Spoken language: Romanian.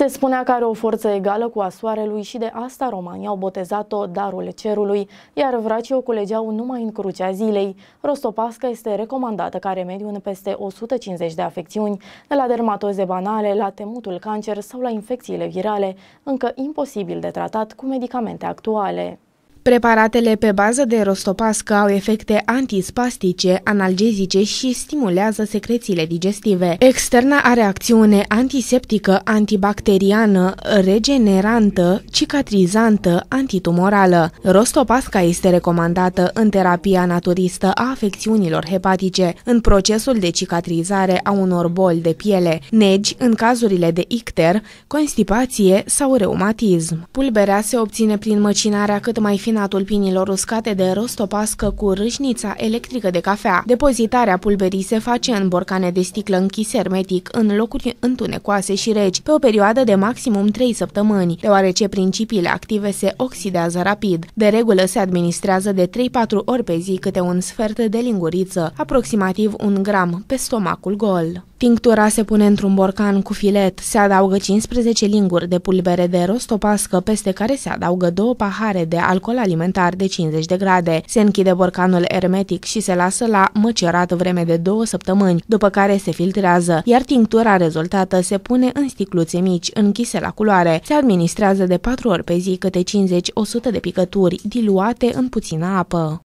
Se spunea că are o forță egală cu a soarelui și de asta romanii au botezat-o Darul Cerului, iar vracii o culegeau numai în crucea zilei. Rostopasca este recomandată ca remediu în peste 150 de afecțiuni, de la dermatoze banale, la temutul cancer sau la infecțiile virale, încă imposibil de tratat cu medicamente actuale. Preparatele pe bază de rostopască au efecte antispastice, analgezice și stimulează secrețiile digestive. Externa are acțiune antiseptică, antibacteriană, regenerantă, cicatrizantă, antitumorală. Rostopasca este recomandată în terapia naturistă a afecțiunilor hepatice, în procesul de cicatrizare a unor boli de piele, negi în cazurile de icter, constipație sau reumatism. Pulberea se obține prin măcinarea cât mai fină turnatul tulpinilor uscate de rostopască cu râșnița electrică de cafea. Depozitarea pulberii se face în borcane de sticlă închise hermetic, în locuri întunecoase și reci, pe o perioadă de maximum 3 săptămâni, deoarece principiile active se oxidează rapid. De regulă se administrează de 3-4 ori pe zi câte un sfert de linguriță, aproximativ un gram, pe stomacul gol. Tinctura se pune într-un borcan cu filet, se adaugă 15 linguri de pulbere de rostopască, peste care se adaugă două pahare de alcool alimentar de 50 de grade. Se închide borcanul ermetic și se lasă la măcerat vreme de două săptămâni, după care se filtrează, iar tinctura rezultată se pune în sticluțe mici, închise la culoare. Se administrează de 4 ori pe zi câte 50-100 de picături, diluate în puțină apă.